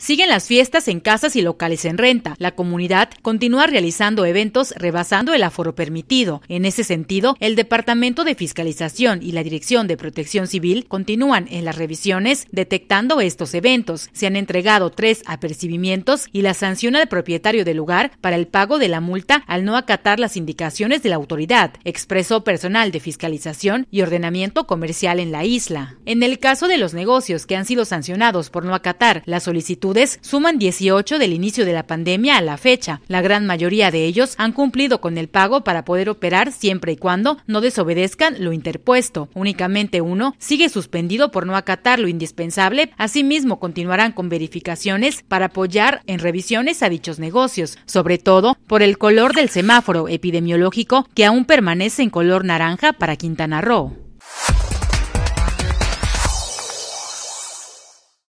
Siguen las fiestas en casas y locales en renta. La comunidad continúa realizando eventos rebasando el aforo permitido. En ese sentido, el Departamento de Fiscalización y la Dirección de Protección Civil continúan en las revisiones detectando estos eventos. Se han entregado tres apercibimientos y la sanción al propietario del lugar para el pago de la multa al no acatar las indicaciones de la autoridad, expresó personal de fiscalización y ordenamiento comercial en la isla. En el caso de los negocios que han sido sancionados por no acatar la solicitud suman 18 del inicio de la pandemia a la fecha. La gran mayoría de ellos han cumplido con el pago para poder operar siempre y cuando no desobedezcan lo interpuesto. Únicamente uno sigue suspendido por no acatar lo indispensable. Asimismo, continuarán con verificaciones para apoyar en revisiones a dichos negocios, sobre todo por el color del semáforo epidemiológico que aún permanece en color naranja para Quintana Roo.